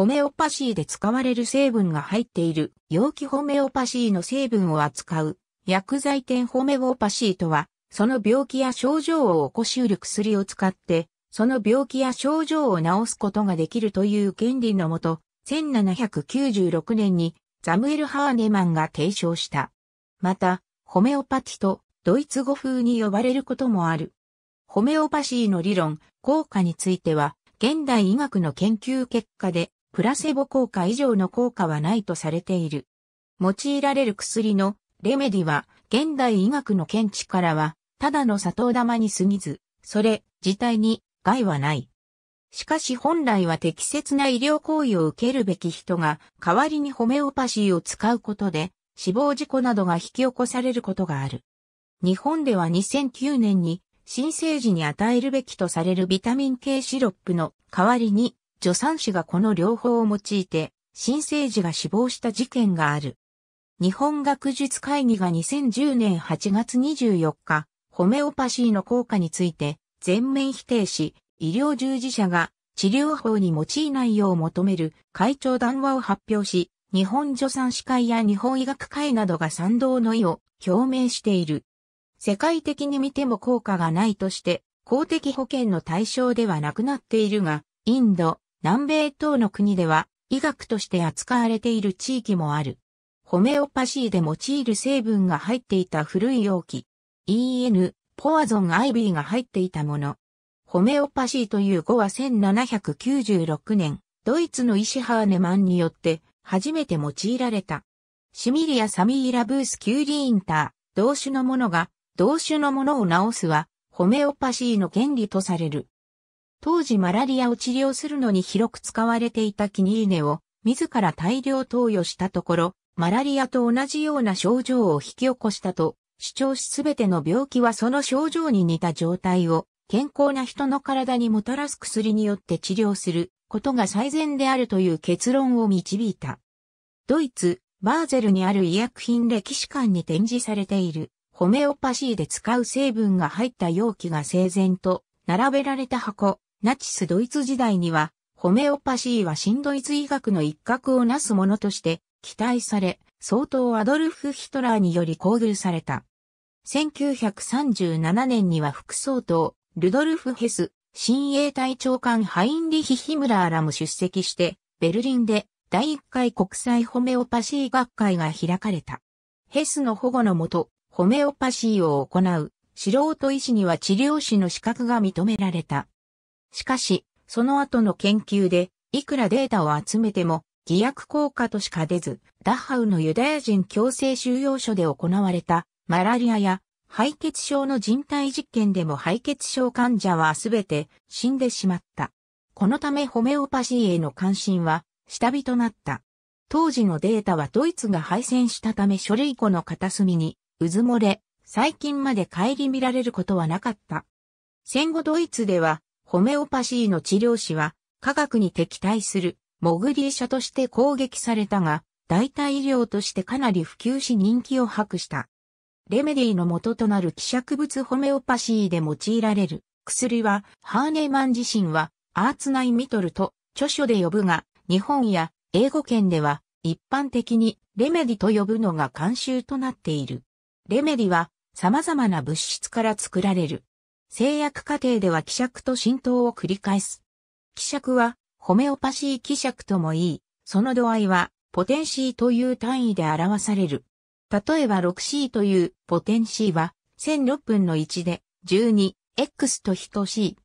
ホメオパシーで使われる成分が入っている容器ホメオパシーの成分を扱う薬剤店ホメオパシーとは、その病気や症状を起こしうる薬を使って、その病気や症状を治すことができるという原理のもと、1796年にザムエル・ハーネマンが提唱した。また、ホメオパティとドイツ語風に呼ばれることもある。ホメオパシーの理論、効果については、現代医学の研究結果でプラセボ効果以上の効果はないとされている。用いられる薬のレメディは現代医学の見地からはただの砂糖玉に過ぎず、それ自体に害はない。しかし本来は適切な医療行為を受けるべき人が代わりにホメオパシーを使うことで死亡事故などが引き起こされることがある。日本では2009年に新生児に与えるべきとされるビタミン系シロップの代わりに助産師がこの両方を用いて、新生児が死亡した事件がある。日本学術会議が2010年8月24日、ホメオパシーの効果について全面否定し、医療従事者が治療法に用いないよう求める会長談話を発表し、日本助産師会や日本医学会などが賛同の意を表明している。世界的に見ても効果がないとして、公的保険の対象ではなくなっているが、インド、南米等の国では医学として扱われている地域もある。ホメオパシーで用いる成分が入っていた古い容器。EN、ポアゾン IB が入っていたもの。ホメオパシーという語は1796年、ドイツの医師ハーネマンによって初めて用いられた。シミリア・サミーラ・ブース・キューリー・インター、同種のものが、同種のものを治すは、ホメオパシーの原理とされる。当時マラリアを治療するのに広く使われていたキニーネを自ら大量投与したところ、マラリアと同じような症状を引き起こしたと主張しすべての病気はその症状に似た状態を健康な人の体にもたらす薬によって治療することが最善であるという結論を導いた。ドイツ、バーゼルにある医薬品歴史館に展示されているホメオパシーで使う成分が入った容器が整然と並べられた箱、ナチスドイツ時代には、ホメオパシーは新ドイツ医学の一角をなすものとして期待され、相当アドルフ・ヒトラーにより交流された。1937年には副総統、ルドルフ・ヘス、新衛隊長官ハインリヒ・ヒムラーらも出席して、ベルリンで第1回国際ホメオパシー学会が開かれた。ヘスの保護のもと、ホメオパシーを行う素人医師には治療師の資格が認められた。しかし、その後の研究で、いくらデータを集めても、偽薬効果としか出ず、ダハウのユダヤ人強制収容所で行われた、マラリアや、敗血症の人体実験でも敗血症患者はすべて死んでしまった。このためホメオパシーへの関心は下火となった。当時のデータはドイツが敗戦したため書類庫の片隅に渦漏れ、最近まで顧みられることはなかった。戦後ドイツではホメオパシーの治療師は、科学に敵対する、モグリー社として攻撃されたが、代替医療としてかなり普及し人気を博した。レメディの元となる希釈物ホメオパシーで用いられる薬は、ハーネーマン自身は、アーツナイミトルと著書で呼ぶが、日本や英語圏では一般的にレメディと呼ぶのが慣習となっている。レメディは様々な物質から作られる製薬過程では希釈と浸透を繰り返す。希釈は、ホメオパシー希釈ともいい、その度合いは、ポテンシーという単位で表される。例えば 6C というポテンシーは、1006分の1で、12X と等しい。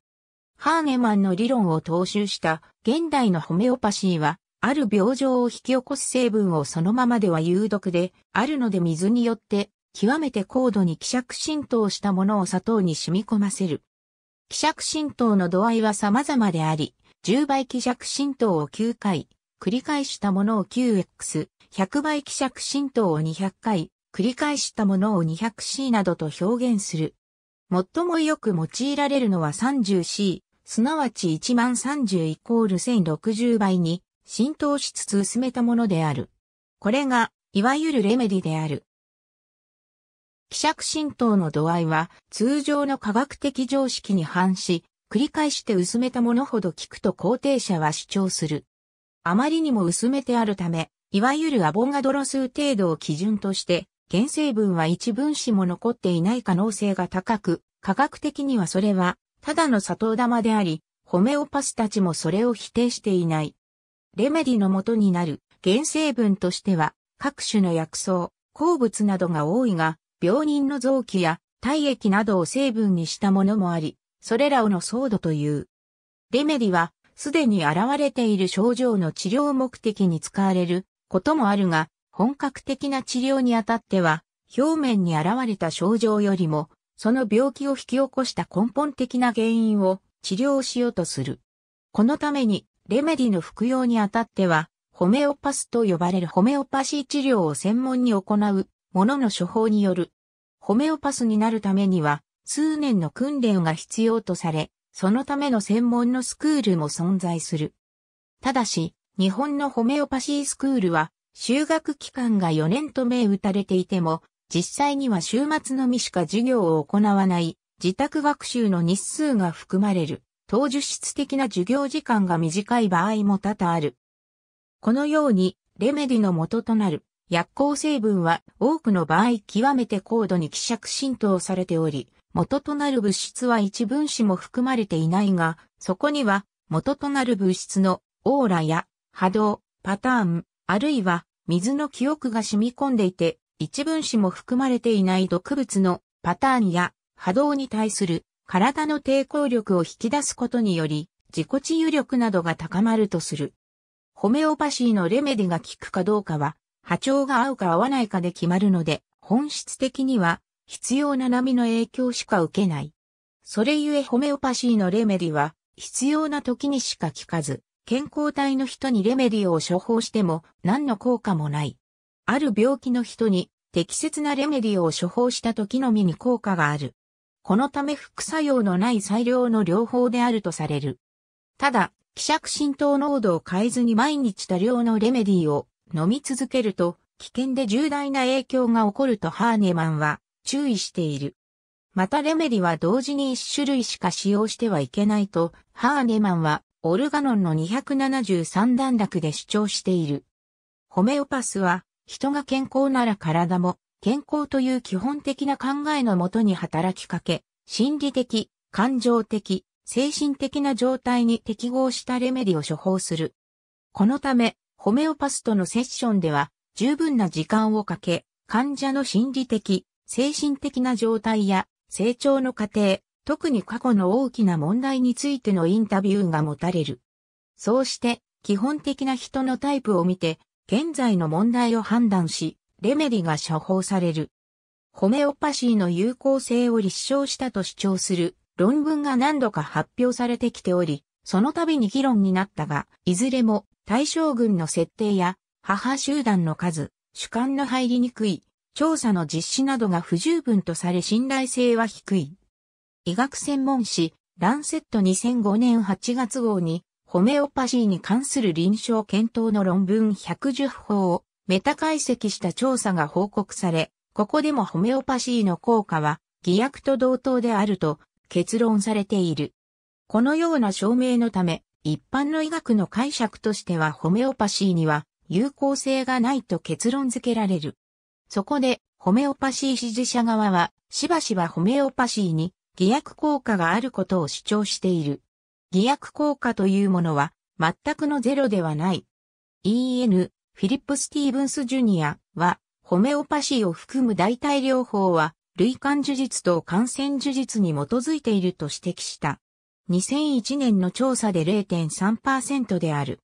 ハーネマンの理論を踏襲した現代のホメオパシーは、ある病状を引き起こす成分をそのままでは有毒で、あるので水によって極めて高度に希釈浸透したものを砂糖に染み込ませる。希釈浸透の度合いは様々であり、10倍希釈浸透を9回、繰り返したものを 9X、100倍希釈浸透を200回、繰り返したものを 200C などと表現する。最もよく用いられるのは 30C、すなわち1万30イコール1060倍に浸透しつつ薄めたものである。これが、いわゆるレメディである。希釈浸透の度合いは通常の科学的常識に反し、繰り返して薄めたものほど効くと肯定者は主張する。あまりにも薄めてあるため、いわゆるアボガドロ数程度を基準として、原成分は一分子も残っていない可能性が高く、科学的にはそれは、ただの砂糖玉であり、ホメオパスたちもそれを否定していない。レメディの元になる原成分としては、各種の薬草、鉱物などが多いが、病人の臓器や体液などを成分にしたものもあり、それらをの騒動という。レメディは、すでに現れている症状の治療目的に使われることもあるが、本格的な治療にあたっては、表面に現れた症状よりも、その病気を引き起こした根本的な原因を治療しようとする。このために、レメディの服用にあたっては、ホメオパスと呼ばれるホメオパシー治療を専門に行うものの処方による。ホメオパスになるためには、数年の訓練が必要とされ、そのための専門のスクールも存在する。ただし、日本のホメオパシースクールは、修学期間が4年と銘打たれていても、実際には週末のみしか授業を行わない、自宅学習の日数が含まれる、当受質的な授業時間が短い場合も多々ある。このように、レメディの元となる薬効成分は多くの場合極めて高度に希釈浸透されており、元となる物質は一分子も含まれていないが、そこには元となる物質のオーラや波動、パターン、あるいは水の記憶が染み込んでいて、一分子も含まれていない毒物のパターンや波動に対する体の抵抗力を引き出すことにより、自己治癒力などが高まるとする。ホメオパシーのレメディが効くかどうかは波長が合うか合わないかで決まるので、本質的には必要な波の影響しか受けない。それゆえホメオパシーのレメディは必要な時にしか効かず、健康体の人にレメディを処方しても何の効果もない。ある病気の人に適切なレメディを処方した時のみに効果がある。このため副作用のない最良の療法であるとされる。ただ、希釈浸透濃度を変えずに毎日多量のレメディを飲み続けると危険で重大な影響が起こるとハーネマンは注意している。またレメリは同時に一種類しか使用してはいけないと、ハーネマンはオルガノンの273段落で主張している。ホメオパスは、人が健康なら体も健康という基本的な考えのもとに働きかけ、心理的、感情的、精神的な状態に適合したレメディを処方する。このため、ホメオパスとのセッションでは、十分な時間をかけ、患者の心理的、精神的な状態や成長の過程、特に過去の大きな問題についてのインタビューが持たれる。そうして、基本的な人のタイプを見て、現在の問題を判断し、レメディが処方される。ホメオパシーの有効性を立証したと主張する論文が何度か発表されてきており、その度に議論になったが、いずれも対象群の設定や、母集団の数、主観の入りにくい、調査の実施などが不十分とされ信頼性は低い。医学専門誌、ランセット2005年8月号に、ホメオパシーに関する臨床検討の論文110法をメタ解析した調査が報告され、ここでもホメオパシーの効果は、偽薬と同等であると結論されている。このような証明のため、一般の医学の解釈としてはホメオパシーには有効性がないと結論付けられる。そこで、ホメオパシー支持者側は、しばしばホメオパシーに偽薬効果があることを主張している。偽薬効果というものは、全くのゼロではない。E.N. フィリップ・スティーブンス・ジュニアは、ホメオパシーを含む代替療法は、類間呪術と感染呪術に基づいていると指摘した。2001年の調査で0.3%である。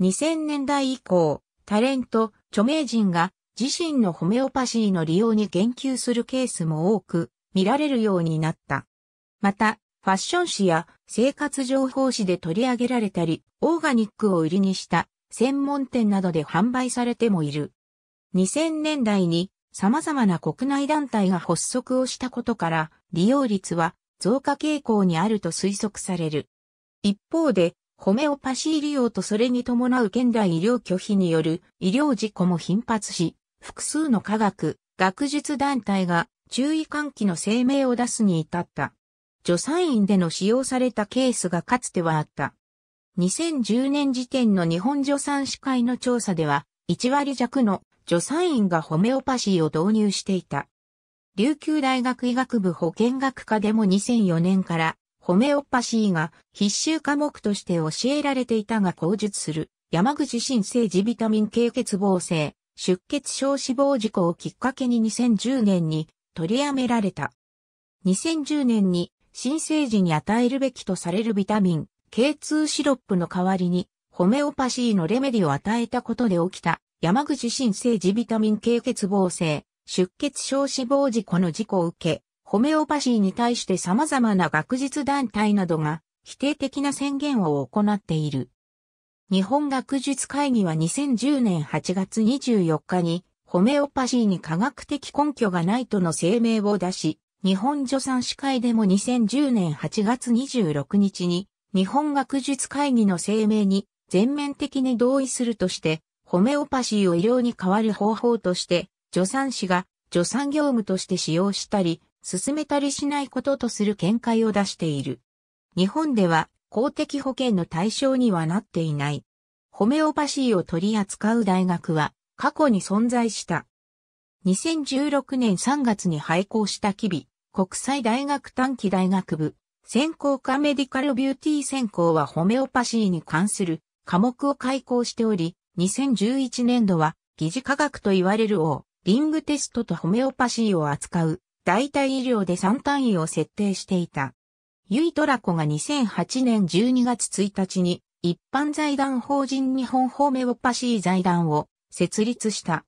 2000年代以降、タレント、著名人が自身のホメオパシーの利用に言及するケースも多く見られるようになった。また、ファッション誌や生活情報誌で取り上げられたり、オーガニックを売りにした専門店などで販売されてもいる。2000年代に様々な国内団体が発足をしたことから利用率は増加傾向にあると推測される。一方で、ホメオパシー利用とそれに伴う現代医療拒否による医療事故も頻発し、複数の科学、学術団体が注意喚起の声明を出すに至った。助産院での使用されたケースがかつてはあった。2010年時点の日本助産師会の調査では、1割弱の助産院がホメオパシーを導入していた。琉球大学医学部保健学科でも2004年からホメオパシーが必修科目として教えられていたが講述する山口新生児ビタミン系欠乏性出血症死亡事故をきっかけに2010年に取りやめられた。2010年に新生児に与えるべきとされるビタミン K2 シロップの代わりにホメオパシーのレメディを与えたことで起きた山口新生児ビタミン系欠乏性出血症死亡事故の事故を受け、ホメオパシーに対して様々な学術団体などが否定的な宣言を行っている。日本学術会議は2010年8月24日にホメオパシーに科学的根拠がないとの声明を出し、日本助産師会でも2010年8月26日に日本学術会議の声明に全面的に同意するとして、ホメオパシーを医療に代わる方法として助産師が助産業務として使用したり、進めたりしないこととする見解を出している。日本では公的保険の対象にはなっていない。ホメオパシーを取り扱う大学は過去に存在した。2016年3月に廃校した機微、国際大学短期大学部、専攻科メディカルビューティー専攻はホメオパシーに関する科目を開校しており、2011年度は疑似科学と言われる王、リングテストとホメオパシーを扱う代替医療で3単位を設定していた。ユイトラコが2008年12月1日に一般財団法人日本ホメオパシー財団を設立した。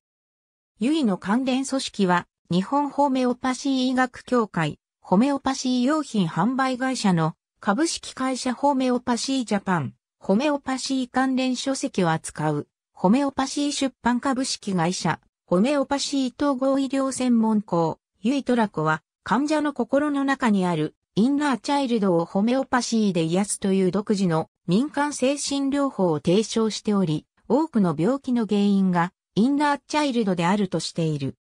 ユイの関連組織は日本ホメオパシー医学協会、ホメオパシー用品販売会社の株式会社ホメオパシージャパン、ホメオパシー関連書籍を扱う、ホメオパシー出版株式会社、ホメオパシー統合医療専門校、ユイトラコは、患者の心の中にある、インナーチャイルドをホメオパシーで癒すという独自の民間精神療法を提唱しており、多くの病気の原因がインナーチャイルドであるとしている。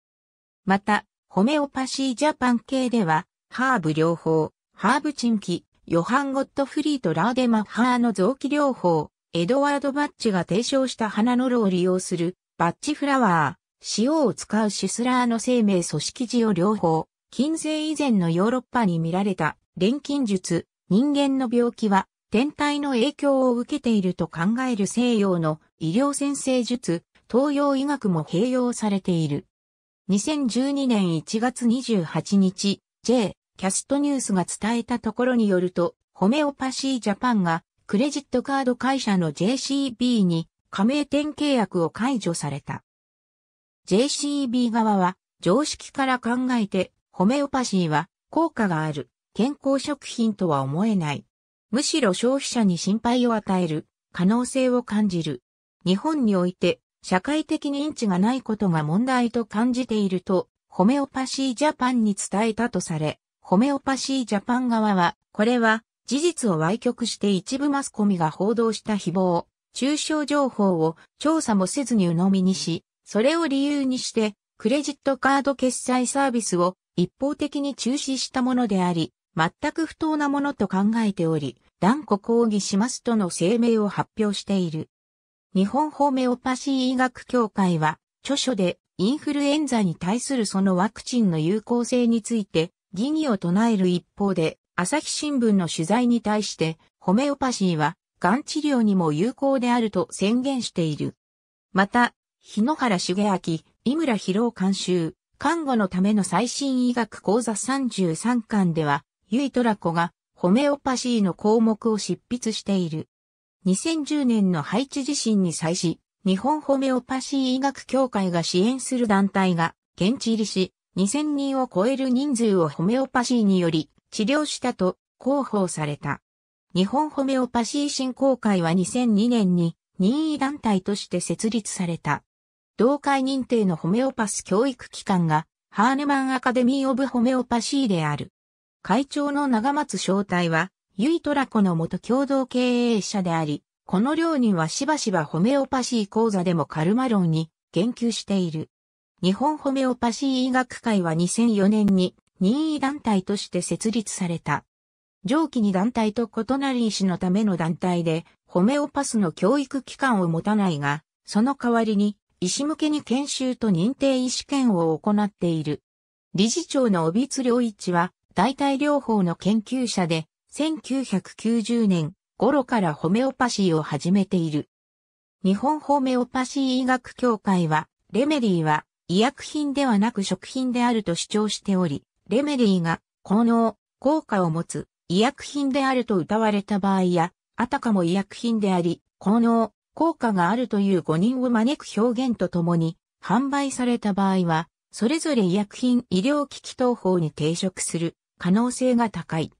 また、ホメオパシージャパン系では、ハーブ療法、ハーブチンキ、ヨハン・ゴットフリーとラーデマッハーの臓器療法、エドワード・バッチが提唱した花の炉を利用する、バッチフラワー、塩を使うシュスラーの生命組織事を両方、近世以前のヨーロッパに見られた錬金術、人間の病気は天体の影響を受けていると考える西洋の医療先生術、東洋医学も併用されている。2012年1月28日、J、キャストニュースが伝えたところによると、ホメオパシージャパンがクレジットカード会社の JCB に加盟店契約を解除された。JCB 側は常識から考えてホメオパシーは効果がある健康食品とは思えない。むしろ消費者に心配を与える可能性を感じる。日本において社会的認知がないことが問題と感じているとホメオパシージャパンに伝えたとされ、ホメオパシージャパン側は、これは事実を歪曲して一部マスコミが報道した誹謗、中傷情報を調査もせずに鵜呑みにし、それを理由にして、クレジットカード決済サービスを一方的に中止したものであり、全く不当なものと考えており、断固抗議しますとの声明を発表している。日本ホメオパシー医学協会は、著書でインフルエンザに対するそのワクチンの有効性について疑義を唱える一方で、朝日新聞の取材に対して、ホメオパシーは、がん治療にも有効であると宣言している。また、日野原茂明、井村博夫監修、看護のための最新医学講座33巻では、ユイトラコがホメオパシーの項目を執筆している。2010年のハイチ地震に際し、日本ホメオパシー医学協会が支援する団体が現地入りし、2000人を超える人数をホメオパシーにより治療したと広報された。日本ホメオパシー振興会は2002年に任意団体として設立された。同会認定のホメオパス教育機関が、ハーネマンアカデミー・オブ・ホメオパシーである。会長の長松正体は、ユイトラコの元共同経営者であり、この両人はしばしばホメオパシー講座でもカルマ論に言及している。日本ホメオパシー医学会は2004年に任意団体として設立された。上記に団体と異なり医師のための団体で、ホメオパスの教育機関を持たないが、その代わりに医師向けに研修と認定医師権を行っている。理事長の帯津良一は、代替療法の研究者で、1990年頃からホメオパシーを始めている。日本ホメオパシー医学協会は、レメリーは医薬品ではなく食品であると主張しており、レメリーが効能、効果を持つ医薬品であると謳われた場合や、あたかも医薬品であり、効能、効果があるという5人を招く表現とともに、販売された場合は、それぞれ医薬品医療機器等法に抵触する可能性が高い。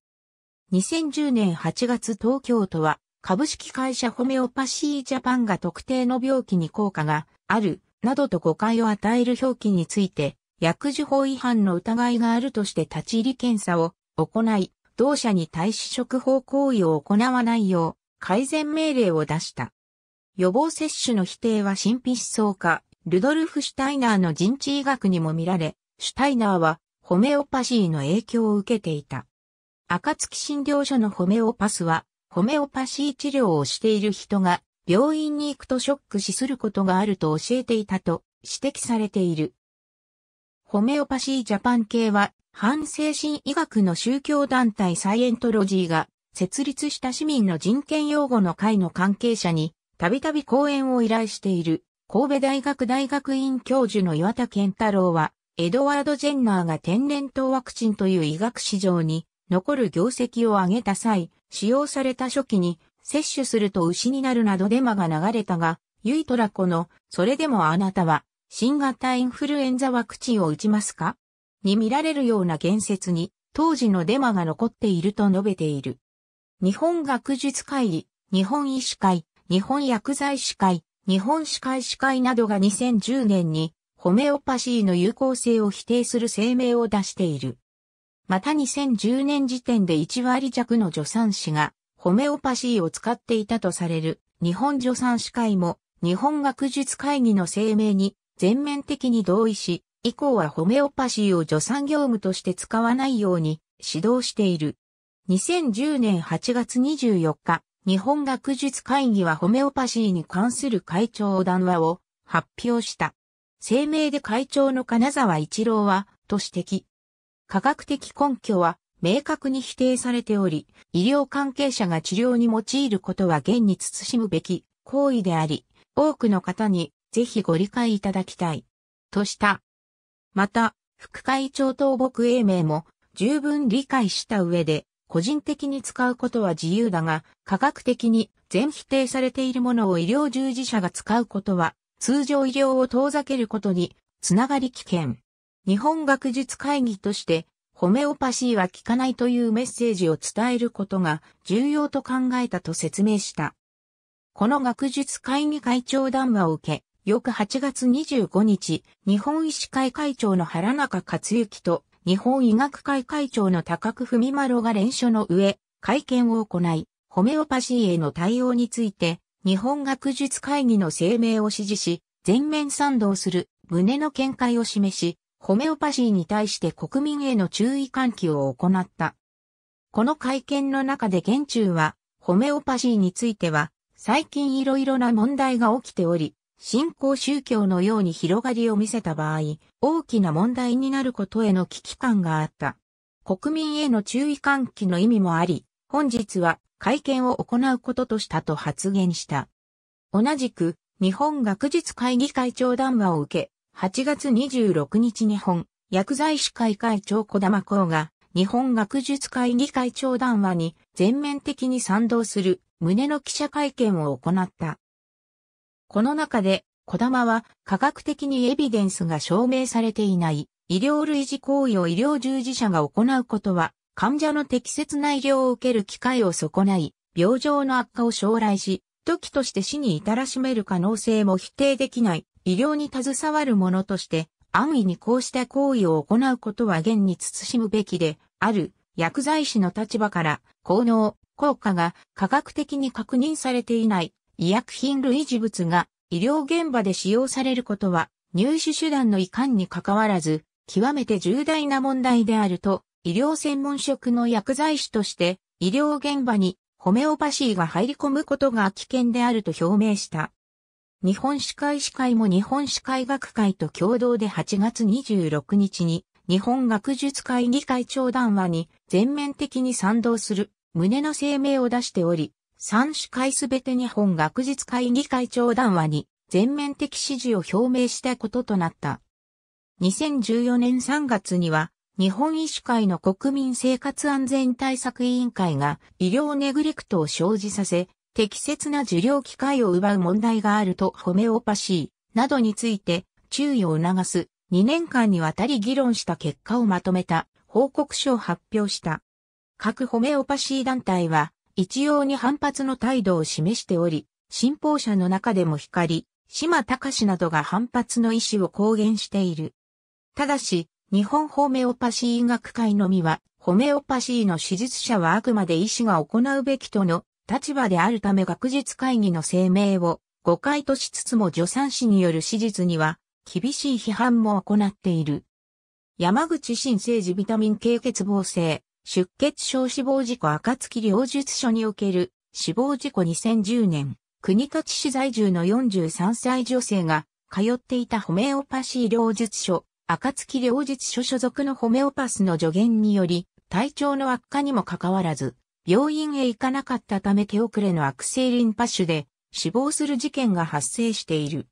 2010年8月東京都は株式会社ホメオパシージャパンが特定の病気に効果があるなどと誤解を与える表記について薬事法違反の疑いがあるとして立ち入り検査を行い、同社に対し職法行為を行わないよう改善命令を出した。予防接種の否定は神秘思想家、ルドルフ・シュタイナーの人知医学にも見られ、シュタイナーはホメオパシーの影響を受けていた。暁診療所のホメオパスは、ホメオパシー治療をしている人が、病院に行くとショック死することがあると教えていたと指摘されている。ホメオパシージャパン系は、反精神医学の宗教団体サイエントロジーが、設立した市民の人権擁護の会の関係者に、たびたび講演を依頼している、神戸大学大学院教授の岩田健太郎は、エドワード・ジェンナーが天然痘ワクチンという医学史上に残る業績を上げた際、使用された初期に摂取すると牛になるなどデマが流れたが、ユイトラコの、それでもあなたは、新型インフルエンザワクチンを打ちますかに見られるような言説に、当時のデマが残っていると述べている。日本学術会議、日本医師会、日本薬剤師会、日本歯科医師会などが2010年にホメオパシーの有効性を否定する声明を出している。また2010年時点で1割弱の助産師がホメオパシーを使っていたとされる日本助産師会も日本学術会議の声明に全面的に同意し、以降はホメオパシーを助産業務として使わないように指導している。2010年8月24日、日本学術会議はホメオパシーに関する会長談話を発表した。声明で会長の金沢一郎は、と指摘。科学的根拠は明確に否定されており、医療関係者が治療に用いることは現に慎むべき行為であり、多くの方にぜひご理解いただきたい。とした。また、副会長と僕英明も十分理解した上で、個人的に使うことは自由だが、科学的に全否定されているものを医療従事者が使うことは、通常医療を遠ざけることにつながり危険。日本学術会議として、ホメオパシーは効かないというメッセージを伝えることが重要と考えたと説明した。この学術会議会長談話を受け、翌8月25日、日本医師会会長の原中克之と日本医学会会長の高久文丸が連署の上、会見を行い、ホメオパシーへの対応について、日本学術会議の声明を支持し、全面賛同する旨の見解を示し、ホメオパシーに対して国民への注意喚起を行った。この会見の中で現中は、ホメオパシーについては、最近いろいろな問題が起きており、新興宗教のように広がりを見せた場合、大きな問題になることへの危機感があった。国民への注意喚起の意味もあり、本日は会見を行うこととしたと発言した。同じく、日本学術会議会長談話を受け、8月26日日本薬剤師会会長小玉公が、日本学術会議会長談話に全面的に賛同する旨の記者会見を行った。この中で、小玉は科学的にエビデンスが証明されていない医療類似行為を医療従事者が行うことは、患者の適切な医療を受ける機会を損ない、病状の悪化を将来し、時として死に至らしめる可能性も否定できない、医療に携わる者として、安易にこうした行為を行うことは現に慎むべきで、ある、薬剤師の立場から、効能、効果が科学的に確認されていない医薬品類似物が医療現場で使用されることは入手手段の遺憾に関わらず、極めて重大な問題であると、医療専門職の薬剤師として、医療現場にホメオパシーが入り込むことが危険であると表明した。日本歯科医師会も日本歯科医学会と共同で8月26日に、日本学術会議会長談話に全面的に賛同する旨の声明を出しており、三種会すべて日本学術会議会長談話に全面的支持を表明したこととなった。2014年3月には、日本医師会の国民生活安全対策委員会が医療ネグレクトを生じさせ、適切な受領機会を奪う問題があるとホメオパシーなどについて注意を促す2年間にわたり議論した結果をまとめた報告書を発表した。各ホメオパシー団体は一様に反発の態度を示しており、信奉者の中でも光、島隆などが反発の意思を公言している。ただし、日本ホメオパシー医学会のみは、ホメオパシーの手術者はあくまで医師が行うべきとの立場であるため学術会議の声明を誤解としつつも助産師による手術には厳しい批判も行っている。山口新生児ビタミン系欠乏性、出血症死亡事故暁領術所における死亡事故2010年、国立市在住の43歳女性が通っていたホメオパシー領術所、暁領術所所属のホメオパスの助言により、体調の悪化にもかかわらず、病院へ行かなかったため手遅れの悪性リンパ腫で死亡する事件が発生している。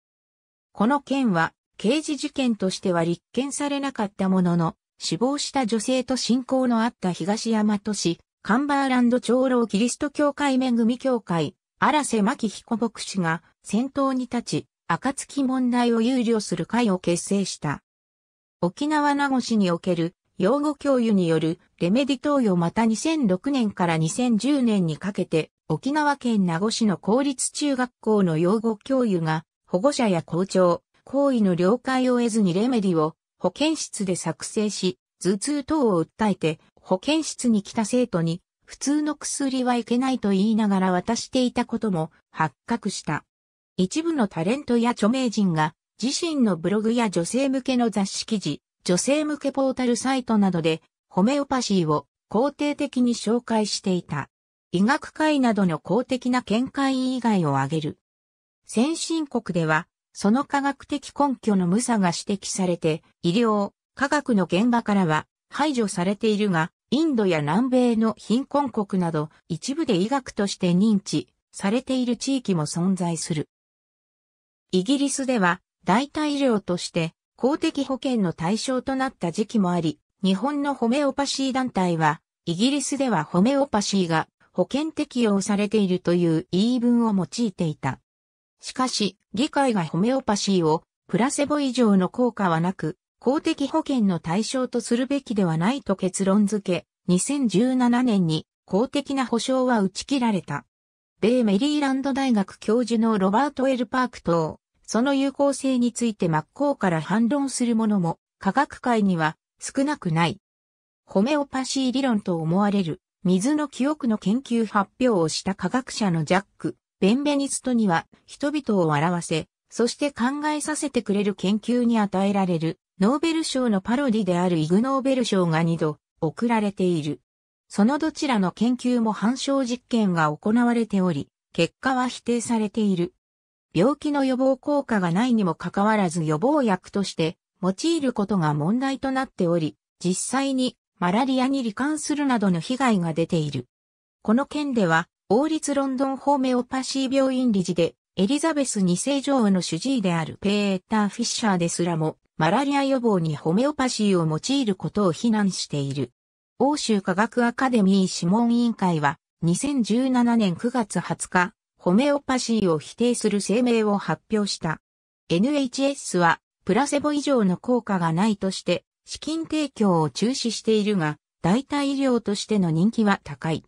この件は刑事事件としては立件されなかったものの、死亡した女性と信仰のあった東大都市、カンバーランド長老キリスト教会恵み教会、荒瀬牧彦牧師が先頭に立ち、暁問題を憂慮する会を結成した。沖縄名護市における養護教諭によるレメディ投与また2006年から2010年にかけて沖縄県名護市の公立中学校の養護教諭が保護者や校長、行為の了解を得ずにレメディを保健室で作成し、頭痛等を訴えて、保健室に来た生徒に、普通の薬はいけないと言いながら渡していたことも発覚した。一部のタレントや著名人が、自身のブログや女性向けの雑誌記事、女性向けポータルサイトなどで、ホメオパシーを肯定的に紹介していた。医学会などの公的な見解以外を挙げる。先進国では、その科学的根拠の無さが指摘されて、医療、科学の現場からは排除されているが、インドや南米の貧困国など一部で医学として認知されている地域も存在する。イギリスでは代替医療として公的保険の対象となった時期もあり、日本のホメオパシー団体は、イギリスではホメオパシーが保険適用されているという言い分を用いていた。しかし、議会がホメオパシーをプラセボ以上の効果はなく、公的保険の対象とするべきではないと結論付け、2017年に公的な保障は打ち切られた。米メリーランド大学教授のロバート・エル・パーク等、その有効性について真っ向から反論する者も、科学界には少なくない。ホメオパシー理論と思われる、水の記憶の研究発表をした科学者のジャック、ベンベニストには人々を笑わせ、そして考えさせてくれる研究に与えられるノーベル賞のパロディであるイグノーベル賞が2度贈られている。そのどちらの研究も反証実験が行われており、結果は否定されている。病気の予防効果がないにもかかわらず予防薬として用いることが問題となっており、実際にマラリアに罹患するなどの被害が出ている。この件では王立ロンドンホメオパシー病院理事で、エリザベス2世女王の主治医であるペーター・フィッシャーですらも、マラリア予防にホメオパシーを用いることを非難している。欧州科学アカデミー諮問委員会は、2017年9月20日、ホメオパシーを否定する声明を発表した。NHS は、プラセボ以上の効果がないとして、資金提供を中止しているが、代替医療としての人気は高い。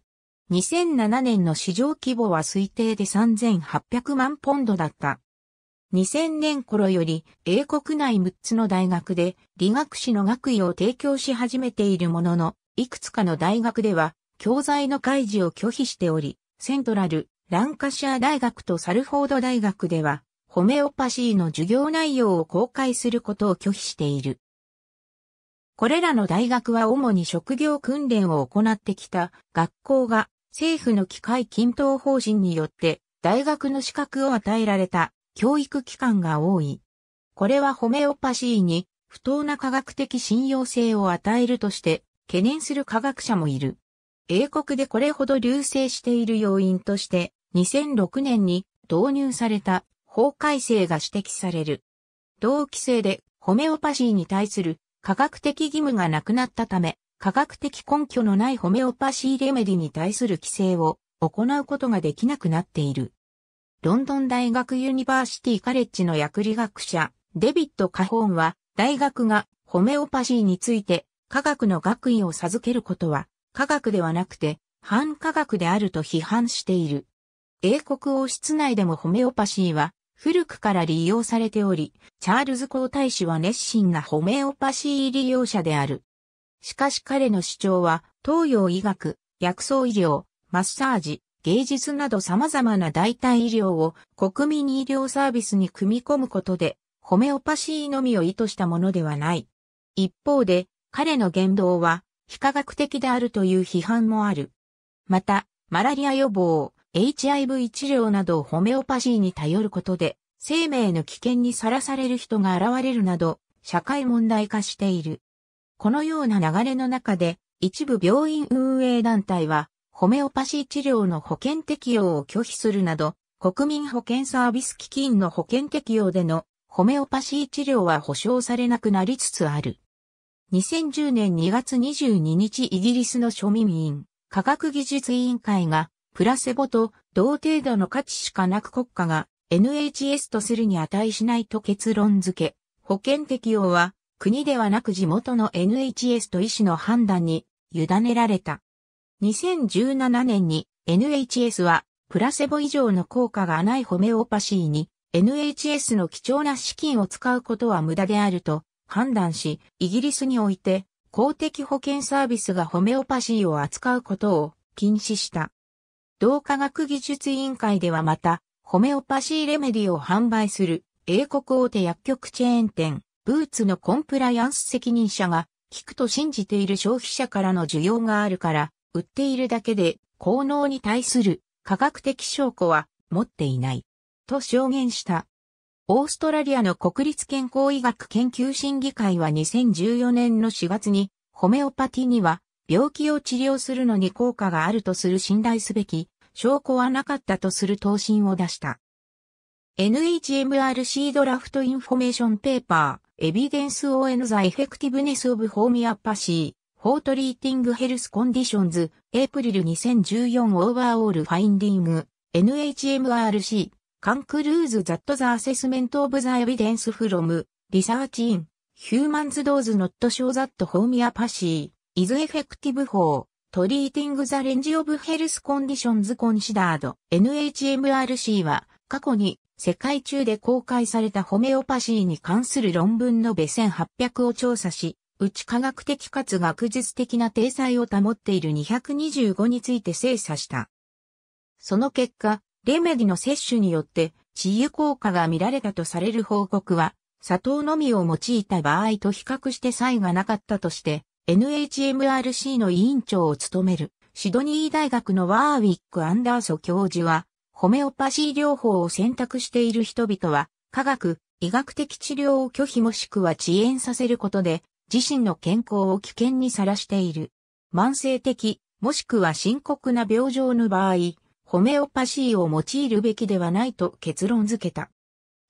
2007年の市場規模は推定で3800万ポンドだった。2000年頃より英国内6つの大学で理学士の学位を提供し始めているものの、いくつかの大学では教材の開示を拒否しており、セントラル、ランカシャー大学とサルフォード大学では、ホメオパシーの授業内容を公開することを拒否している。これらの大学は主に職業訓練を行ってきた学校が政府の機会均等法人によって大学の資格を与えられた教育機関が多い。これはホメオパシーに不当な科学的信用性を与えるとして懸念する科学者もいる。英国でこれほど流星している要因として2006年に導入された法改正が指摘される。同規制でホメオパシーに対する科学的義務がなくなったため、科学的根拠のないホメオパシーレメディに対する規制を行うことができなくなっている。ロンドン大学ユニバーシティカレッジの薬理学者、デビッド・カホーンは、大学がホメオパシーについて科学の学位を授けることは科学ではなくて反科学であると批判している。英国王室内でもホメオパシーは古くから利用されており、チャールズ皇太子は熱心なホメオパシー利用者である。しかし彼の主張は、東洋医学、薬草医療、マッサージ、芸術など様々な代替医療を国民医療サービスに組み込むことで、ホメオパシーのみを意図したものではない。一方で、彼の言動は、非科学的であるという批判もある。また、マラリア予防、HIV 治療などをホメオパシーに頼ることで、生命の危険にさらされる人が現れるなど、社会問題化している。このような流れの中で、一部病院運営団体は、ホメオパシー治療の保険適用を拒否するなど、国民保険サービス基金の保険適用でのホメオパシー治療は保障されなくなりつつある。2010年2月22日イギリスの庶民員、科学技術委員会がプラセボと同程度の価値しかなく国家が NHS とするに値しないと結論付け、保険適用は国ではなく地元の NHS と医師の判断に委ねられた。2017年に NHS はプラセボ以上の効果がないホメオパシーに NHS の貴重な資金を使うことは無駄であると判断し、イギリスにおいて公的保健サービスがホメオパシーを扱うことを禁止した。同科学技術委員会ではまた、ホメオパシーレメディを販売する英国大手薬局チェーン店ブーツのコンプライアンス責任者が、聞くと信じている消費者からの需要があるから、売っているだけで、効能に対する科学的証拠は持っていない。と証言した。オーストラリアの国立健康医学研究審議会は2014年の4月に、ホメオパティには病気を治療するのに効果があるとする信頼すべき証拠はなかったとする答申を出した。NHMRC ドラフトインフォメーションペーパー Evidence on the Effectiveness of Homeopathy for Treating Health Conditions April 2014 Overall Finding NHMRC Concludes that the assessment of the evidence from Research in Humans does not show that homeopathy is effective for treating the range of health conditions considered NHMRC は過去に世界中で公開されたホメオパシーに関する論文のべ1800を調査し、内科学的かつ学術的な体裁を保っている225について精査した。その結果、レメディの摂取によって治癒効果が見られたとされる報告は、砂糖のみを用いた場合と比較して差異がなかったとして、NHMRC の委員長を務める、シドニー大学のワーウィック・アンダーソ教授は、ホメオパシー療法を選択している人々は、科学、医学的治療を拒否もしくは遅延させることで、自身の健康を危険にさらしている。慢性的、もしくは深刻な病状の場合、ホメオパシーを用いるべきではないと結論付けた。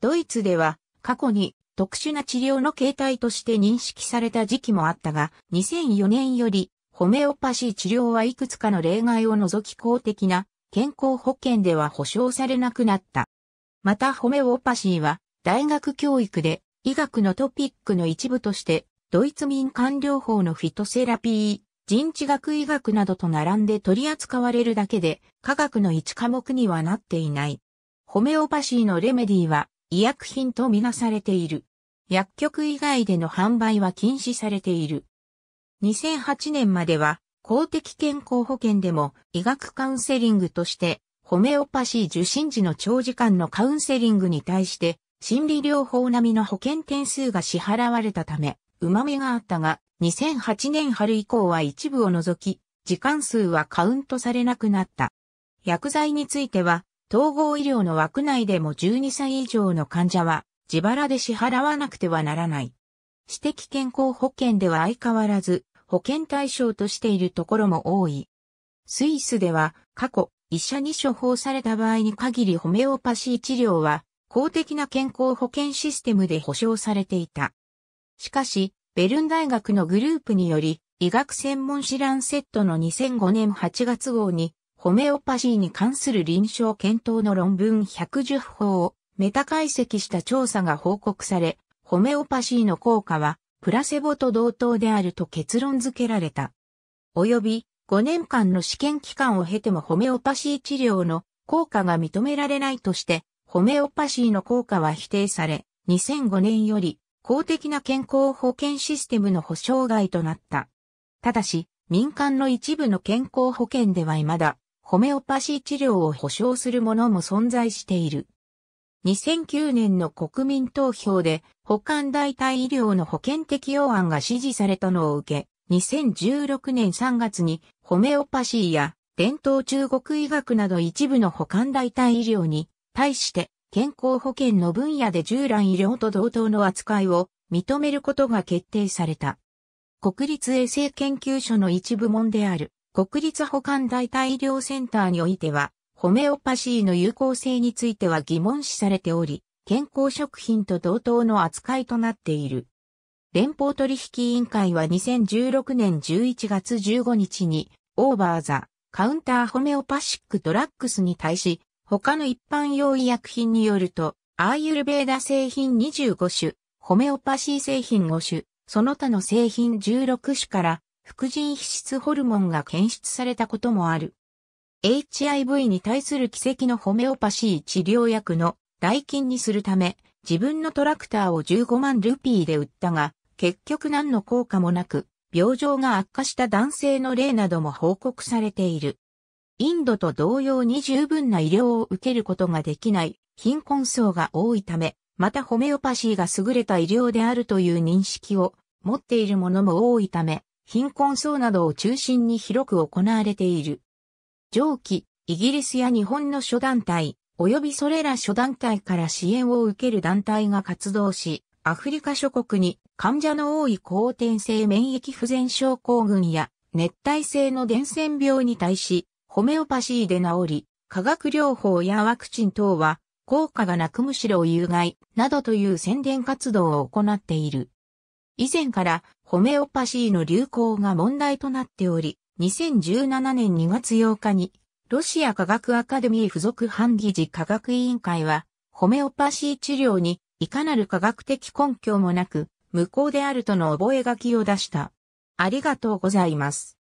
ドイツでは、過去に特殊な治療の形態として認識された時期もあったが、2004年より、ホメオパシー治療はいくつかの例外を除き公的な健康保険では保障されなくなった。またホメオパシーは大学教育で医学のトピックの一部としてドイツ民間療法のフィトセラピー、人知学医学などと並んで取り扱われるだけで科学の一科目にはなっていない。ホメオパシーのレメディは医薬品とみなされている。薬局以外での販売は禁止されている。2008年までは公的健康保険でも医学カウンセリングとしてホメオパシー受診時の長時間のカウンセリングに対して心理療法並みの保険点数が支払われたため、旨味があったが、2008年春以降は一部を除き、時間数はカウントされなくなった。薬剤については、統合医療の枠内でも12歳以上の患者は自腹で支払わなくてはならない。私的健康保険では相変わらず保険対象としているところも多い。スイスでは過去医者に処方された場合に限りホメオパシー治療は公的な健康保険システムで保障されていた。しかし、ベルン大学のグループにより医学専門誌ラセットの2005年8月号にホメオパシーに関する臨床検討の論文110法をメタ解析した調査が報告され、ホメオパシーの効果はプラセボと同等であると結論付けられた。及び、5年間の試験期間を経てもホメオパシー治療の効果が認められないとして、ホメオパシーの効果は否定され、2005年より公的な健康保険システムの保障外となった。ただし、民間の一部の健康保険では未だ、ホメオパシー治療を保障するものも存在している。2009年の国民投票で保管代替医療の保険適用案が支持されたのを受け、2016年3月にホメオパシーや伝統中国医学など一部の保管代替医療に対して健康保険の分野で従来医療と同等の扱いを認めることが決定された。国立衛生研究所の一部門である国立保管代替医療センターにおいてはホメオパシーの有効性については疑問視されており、健康食品と同等の扱いとなっている。連邦取引委員会は2016年11月15日に、オーバーザ、カウンターホメオパシックドラッグスに対し、他の一般用医薬品によると、アーユルベーダ製品25種、ホメオパシー製品5種、その他の製品16種から、副腎皮質ホルモンが検出されたこともある。HIV に対する奇跡のホメオパシー治療薬の代金にするため、自分のトラクターを15万ルピーで売ったが、結局何の効果もなく、病状が悪化した男性の例なども報告されている。インドと同様に十分な医療を受けることができない貧困層が多いため、またホメオパシーが優れた医療であるという認識を持っている者も多いため、貧困層などを中心に広く行われている。上記、イギリスや日本の諸団体、及びそれら諸団体から支援を受ける団体が活動し、アフリカ諸国に患者の多い抗天性免疫不全症候群や熱帯性の伝染病に対し、ホメオパシーで治り、化学療法やワクチン等は効果がなくむしろ有害などという宣伝活動を行っている。以前からホメオパシーの流行が問題となっており、2017年2月8日に、ロシア科学アカデミー付属反議事科学委員会は、ホメオパシー治療にいかなる科学的根拠もなく、無効であるとの覚書を出した。ありがとうございます。